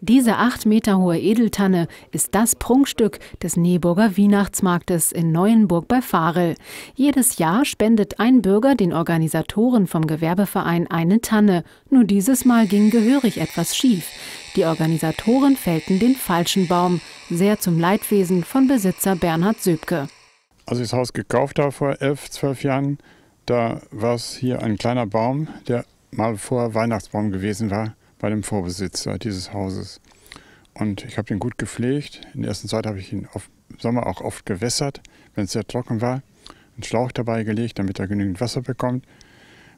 Diese acht Meter hohe Edeltanne ist das Prunkstück des Neburger Weihnachtsmarktes in Neuenburg bei Farel. Jedes Jahr spendet ein Bürger den Organisatoren vom Gewerbeverein eine Tanne. Nur dieses Mal ging gehörig etwas schief. Die Organisatoren fällten den falschen Baum, sehr zum Leidwesen von Besitzer Bernhard Söbke. Als ich das Haus gekauft habe vor elf, zwölf Jahren, da war es hier ein kleiner Baum, der mal vor Weihnachtsbaum gewesen war bei dem Vorbesitzer dieses Hauses. Und ich habe ihn gut gepflegt. In der ersten Zeit habe ich ihn auf Sommer auch oft gewässert, wenn es sehr trocken war. Einen Schlauch dabei gelegt, damit er genügend Wasser bekommt.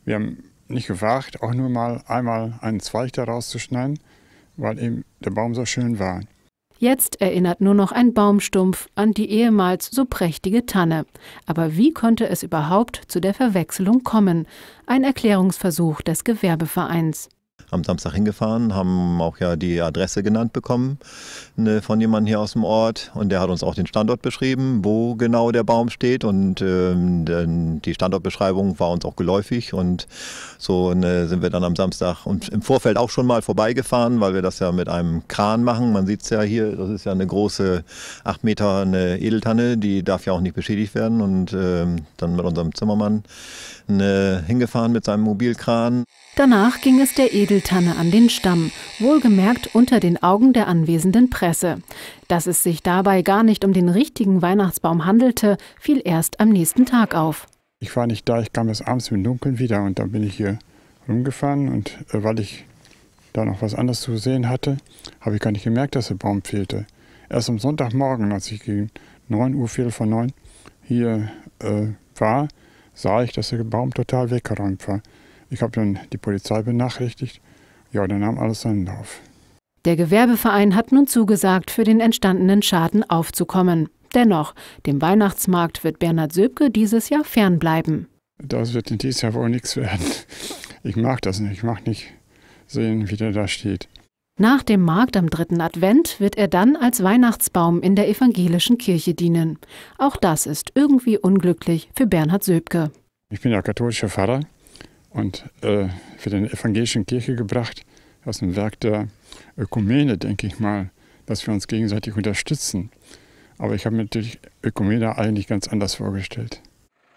Wir haben nicht gewagt, auch nur mal einmal einen Zweig daraus zu schneiden, weil eben der Baum so schön war. Jetzt erinnert nur noch ein Baumstumpf an die ehemals so prächtige Tanne. Aber wie konnte es überhaupt zu der Verwechslung kommen? Ein Erklärungsversuch des Gewerbevereins am Samstag hingefahren, haben auch ja die Adresse genannt bekommen ne, von jemandem hier aus dem Ort und der hat uns auch den Standort beschrieben, wo genau der Baum steht und ähm, die Standortbeschreibung war uns auch geläufig und so ne, sind wir dann am Samstag und im Vorfeld auch schon mal vorbeigefahren, weil wir das ja mit einem Kran machen. Man sieht es ja hier, das ist ja eine große 8 Meter eine Edeltanne, die darf ja auch nicht beschädigt werden und ähm, dann mit unserem Zimmermann ne, hingefahren mit seinem Mobilkran. Danach ging es der Edeltanne Edeltanne an den Stamm, wohlgemerkt unter den Augen der anwesenden Presse. Dass es sich dabei gar nicht um den richtigen Weihnachtsbaum handelte, fiel erst am nächsten Tag auf. Ich war nicht da, ich kam erst abends im Dunkeln wieder und dann bin ich hier rumgefahren und äh, weil ich da noch was anderes zu sehen hatte, habe ich gar nicht gemerkt, dass der Baum fehlte. Erst am Sonntagmorgen, als ich gegen 9 Uhr, Viertel vor 9 hier äh, war, sah ich, dass der Baum total weggeräumt war. Ich habe dann die Polizei benachrichtigt. Ja, dann nahm alles seinen Lauf. Der Gewerbeverein hat nun zugesagt, für den entstandenen Schaden aufzukommen. Dennoch, dem Weihnachtsmarkt wird Bernhard Söbke dieses Jahr fernbleiben. Das wird in diesem Jahr wohl nichts werden. Ich mag das nicht. Ich mag nicht sehen, wie der da steht. Nach dem Markt am dritten Advent wird er dann als Weihnachtsbaum in der evangelischen Kirche dienen. Auch das ist irgendwie unglücklich für Bernhard Söbke. Ich bin ja katholischer Pfarrer und äh, für den evangelischen Kirche gebracht, aus dem Werk der Ökumene, denke ich mal, dass wir uns gegenseitig unterstützen. Aber ich habe mir natürlich Ökumene eigentlich ganz anders vorgestellt.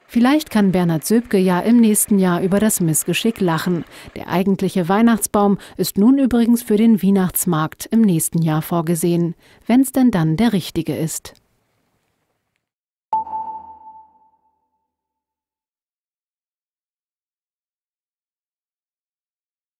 Vielleicht kann Bernhard Söbke ja im nächsten Jahr über das Missgeschick lachen. Der eigentliche Weihnachtsbaum ist nun übrigens für den Weihnachtsmarkt im nächsten Jahr vorgesehen, wenn es denn dann der richtige ist.